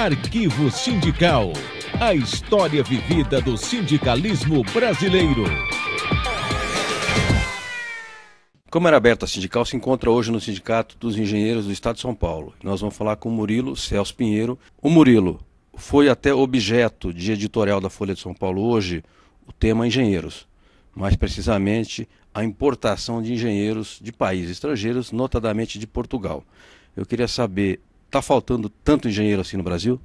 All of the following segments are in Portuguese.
Arquivo Sindical. A história vivida do sindicalismo brasileiro. Câmara Aberta Sindical se encontra hoje no Sindicato dos Engenheiros do Estado de São Paulo. Nós vamos falar com o Murilo Celso Pinheiro. O Murilo foi até objeto de editorial da Folha de São Paulo hoje o tema engenheiros, mais precisamente a importação de engenheiros de países estrangeiros, notadamente de Portugal. Eu queria saber Está faltando tanto engenheiro assim no Brasil?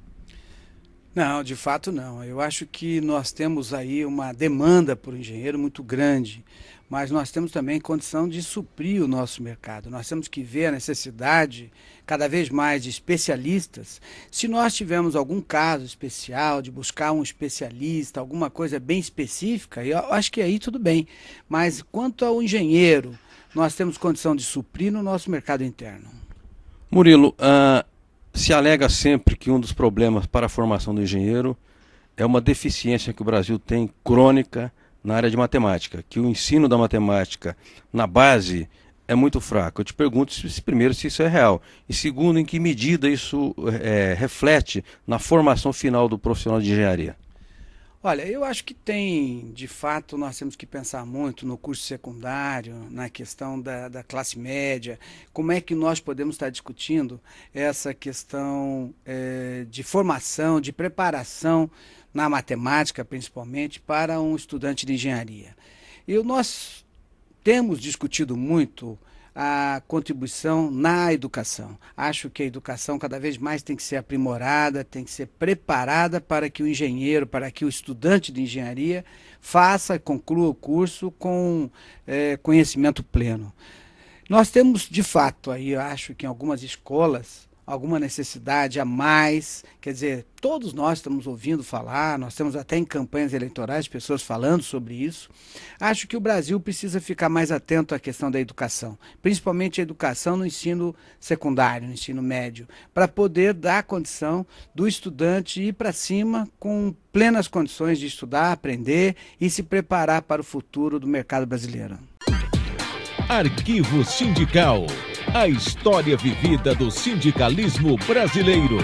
Não, de fato não. Eu acho que nós temos aí uma demanda por engenheiro muito grande, mas nós temos também condição de suprir o nosso mercado. Nós temos que ver a necessidade cada vez mais de especialistas. Se nós tivermos algum caso especial de buscar um especialista, alguma coisa bem específica, eu acho que aí tudo bem. Mas quanto ao engenheiro, nós temos condição de suprir no nosso mercado interno. Murilo, uh se alega sempre que um dos problemas para a formação do engenheiro é uma deficiência que o Brasil tem crônica na área de matemática, que o ensino da matemática na base é muito fraco. Eu te pergunto, se, primeiro, se isso é real. E segundo, em que medida isso é, reflete na formação final do profissional de engenharia? Olha, eu acho que tem, de fato, nós temos que pensar muito no curso secundário, na questão da, da classe média, como é que nós podemos estar discutindo essa questão é, de formação, de preparação na matemática, principalmente, para um estudante de engenharia. E nós temos discutido muito a contribuição na educação. Acho que a educação cada vez mais tem que ser aprimorada, tem que ser preparada para que o engenheiro, para que o estudante de engenharia faça, conclua o curso com é, conhecimento pleno. Nós temos, de fato, aí acho que em algumas escolas, alguma necessidade a mais. Quer dizer, todos nós estamos ouvindo falar, nós temos até em campanhas eleitorais pessoas falando sobre isso. Acho que o Brasil precisa ficar mais atento à questão da educação, principalmente a educação no ensino secundário, no ensino médio, para poder dar condição do estudante ir para cima com plenas condições de estudar, aprender e se preparar para o futuro do mercado brasileiro. Arquivo Sindical. A história vivida do sindicalismo brasileiro.